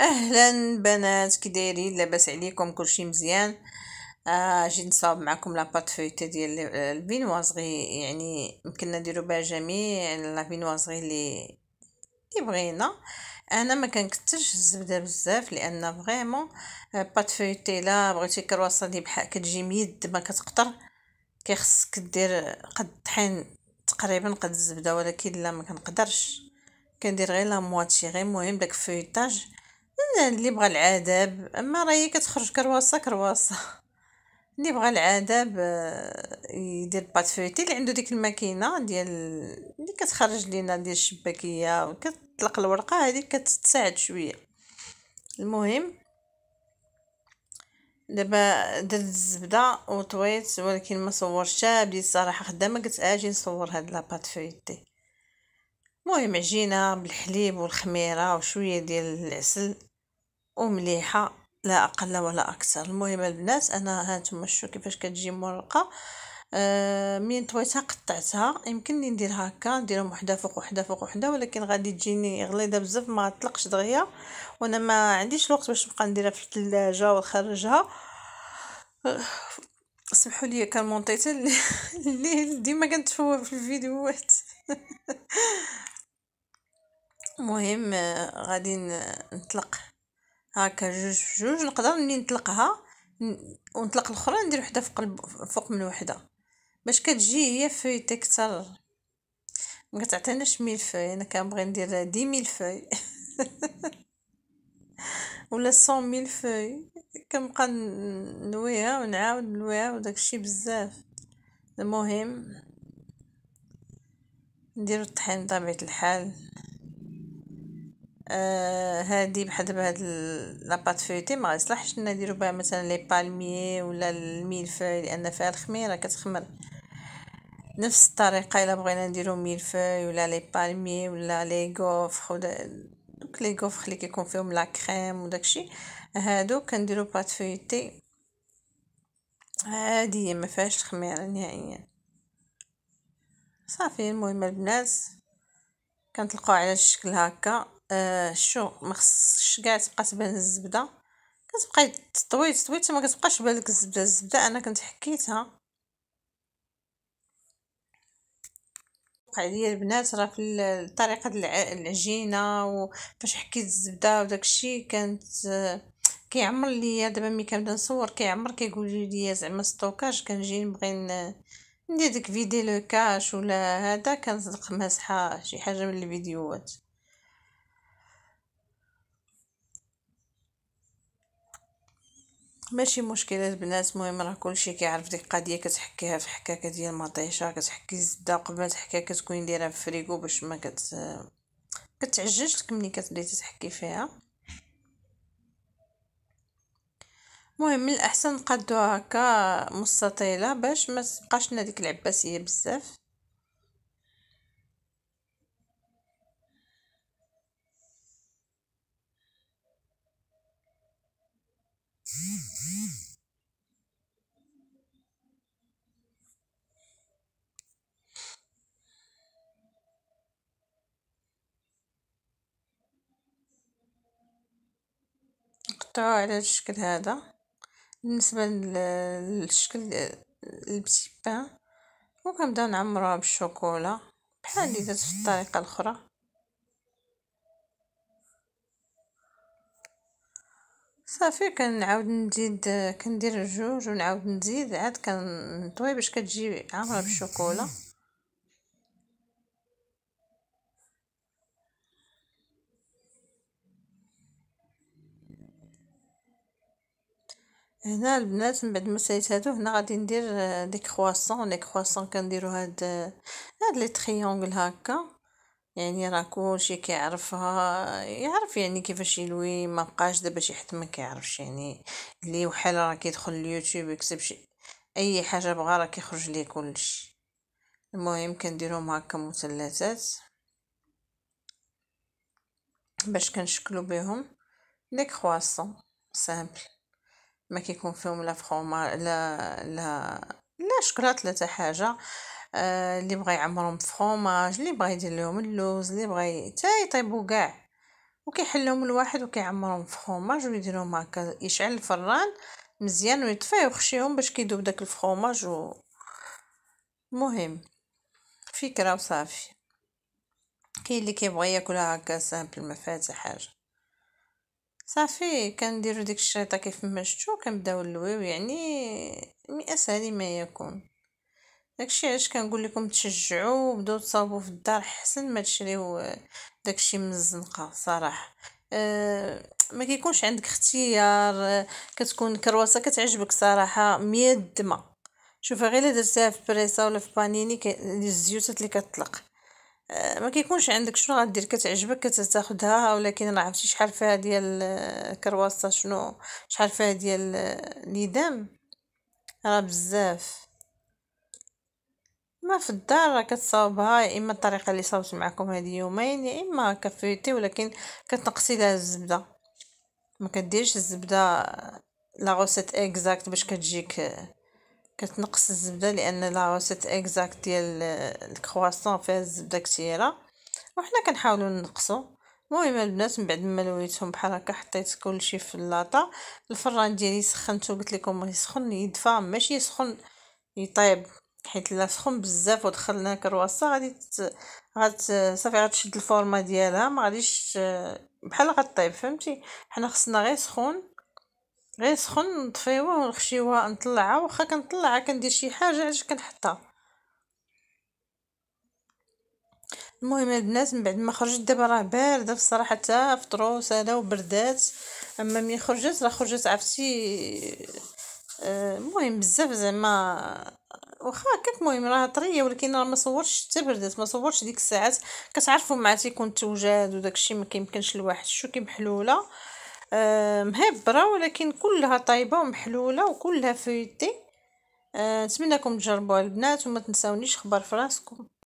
اهلا بنات كي دايرين لاباس عليكم كلشي مزيان آه جيت نصاوب معكم لاباط فويته ديال البينواز يعني يمكننا نديرو بها جميع لا غي اللي اللي بغينا انا ما كنكثرش الزبده بزاف لان فريمون آه، بات فويتي لا بغيتي كرواسون دي بحال كتجي ميد ما كتقطر كيخصك دير قد طحين تقريبا قد الزبده ولكن لا ما كنقدرش كندير غير لا مواتشي غير مهم داك فويتاج انا اللي بغى العذاب اما راهي كتخرج كرواصه كرواصه اللي بغى العذاب آه، يدير بات فوتي اللي عنده ديك الماكينه ديال اللي كتخرج لينا ديال الشباكيه وكتطلق الورقه هذيك كتساعد شويه المهم دابا درت الزبده وطويت ولكن ما صورتش بديت الصراحه خدامه قلت اجي نصور هاد لاباط فيتي المهم عجينه بالحليب والخميره وشويه ديال العسل ومليحه لا اقل ولا اكثر المهم البنات انا هانتوما شو كيفاش كتجي مورقة آه، من طويتها قطعتها يمكن ندير هكا نديرهم وحده فوق وحده فوق وحده ولكن غادي تجيني غليظه بزاف ما تطلقش دغيا وانا ما عنديش الوقت باش نبقى نديرها في الثلاجه ونخرجها آه، سمحوا لي كان مونطيت اللي ديما كنتفوه في الفيديوهات المهم آه، غادي نطلق هكا جوج جوج نقدر مني نطلقها ونطلق الاخرى ندير وحده فوق فوق من وحده باش كتجي هي في تكثر ما كتعطيناش في انا كنبغي ندير دي في ولا صون في كنبقى نويها ونعاود نويها وداكشي بزاف المهم نديرو الطحين بطبيعه الحال آه هادي بحال دابا هاد لاباط فيتي ما يصلحش نديرو بها مثلا لي بالمي ولا الميلفاي لان فيها الخميره كتخمر نفس الطريقه الا بغينا نديرو ميلفاي ولا لي بالمي ولا لي غوفخ دوك لي غوف اللي كيكون فيهم لا كريم وداكشي هادو كنديرو بات فيتي عاديه ما فيهاش الخميره نهائيا صافي المهم البنات كنطلقوا على الشكل هكا آه، شو ما خصش كاع تبقى تبان الزبده كتبقى تطوي تطوي حتى ما كتبقاش بالك الزبده الزبده انا كنت حكيتها وقع ليا البنات راه في الطريقه ديال العجينه وفاش حكيت الزبده وداك الشيء كانت آه، كيعمر ليا دابا ملي كنبدا نصور كيعمر كيقول ليا زعما ستوكاج كنجي نبغي ندير ديك فيديو لوكاش كاش ولا هذا كنصدق مسحه شي حاجه من الفيديوهات ماشي مشكل البنات المهم راه كلشي كيعرف ديك القضيه كتحكيها في حكاكه ديال المطيشه كتحكي الزبده قبل ما تحكيها كتكوني دايرها في الفريغو باش ما كت كتعجج لك ملي كتبداي تحكي فيها المهم من الاحسن نقادوها هكا مستطيله باش ما تبقاش لنا ديك العباسيه بزاف نقطعو على هاد الشكل هذا بالنسبه للشكل البتي بان وكنبداو نعمروها بالشوكولا بحال اللي درت في الطريقه الاخرى صافي كنعاود نزيد كندير جوج ونعاود نزيد عاد كنطوي باش كتجي عامره بالشوكولا هنا البنات من بعد ما ساليت هادو هنا غادي ندير آه، دي كرواسون لي كرواسون كنديرو هاد آه، هاد لي تريونغل هكا يعني راه كلشي كيعرفها يعرف يعني كيفاش يلوي ما بقاش دابا شي حد ما كيعرفش يعني اللي وحال راه كيدخل اليوتيوب يكتب شي اي حاجه بغا راه كيخرج ليه كلشي المهم كنديرهم هكا مثلثات باش كنشكلو بهم لي كرواسون سامبل ما كيكون فيهم لا فرومار لا لا لا شكلاط لا حاجه آه، اللي بغى يعمرهم فخوماج اللي بغى يدير لهم اللوز اللي بغى حتى يطيبوا كاع وكيحلهم الواحد وكيعمرهم فخوماج ويديرهم هكا يشعل الفران مزيان ويطفي ويخشيهم باش كيذوب داك الفخوماج و مهم فكره وصافي كاين اللي كيبغي ياكلها هكا سامبل ما فيها حتى حاجه صافي كنديرو ديك الشريطه كيف ما شفتوا كنبداو نلويو يعني من اسهل ما يكون داكشي علاش كنقول لكم تشجعوا وبداو تصاوبوا في الدار حسن ما تشريو داكشي من الزنقه صراحه أه ما كيكونش عندك اختيار آه، كتكون كرواسه كتعجبك صراحه مية دمه شوفها غير درتيها في بريسا ولا في بانيني كي... الزيوتات اللي كتطلق آه، ما كيكونش عندك شنو غدير كتعجبك كتاخدها ولكن راه عرفتي شحال فيها ديال الكرواسه آه، شنو شحال فيها ديال اليدام راه بزاف ما في الدار كتصاوبها يا اما الطريقه اللي صاوبت معكم هذه يومين يا اما كفيتي ولكن كتنقصي لها الزبده ما كديرش الزبده لا غوسيت اكزاكت باش كتجيك آه، كتنقص الزبده لان لا غوسيت اكزاكت ديال آه، الكرواسون فيها الزبده كثيره وحنا كنحاولوا نقصو المهم البنات من بعد ما لويتهم بحال هكا حطيت كلشي في اللاطه الفران ديالي سخنته قلت لكم يسخن يدفى ماشي يسخن يطيب حيت لا سخون بزاف ودخلنا كرواسه غادي ت... غات صافي غتشد الفورمه ديالها ما غاديش بحال غطيب فهمتي حنا خصنا غير سخون غير سخون نطفيوه ونخشيوها نطلعها واخا كنطلعها كندير شي حاجه علاش كنحطها المهم البنات من بعد ما خرجت دابا راه بارده بصراحه حتى فطرو ساده وبردات اما ملي خرجت راه خرجت عرفتي آه، المهم بزاف زعما واخا هكاك المهم راه طريه ولكن راه ما صورتش حتى بردات ما صورتش ديك الساعات كتعرفوا مع تيكون التوجاد الشيء ما كيمكنش الواحد الشوكي محلوله آه، مهبره ولكن كلها طايبه ومحلوله وكلها فيتي آه نتمنىكم تجربوها البنات وما تنساونيش خبر فراسكم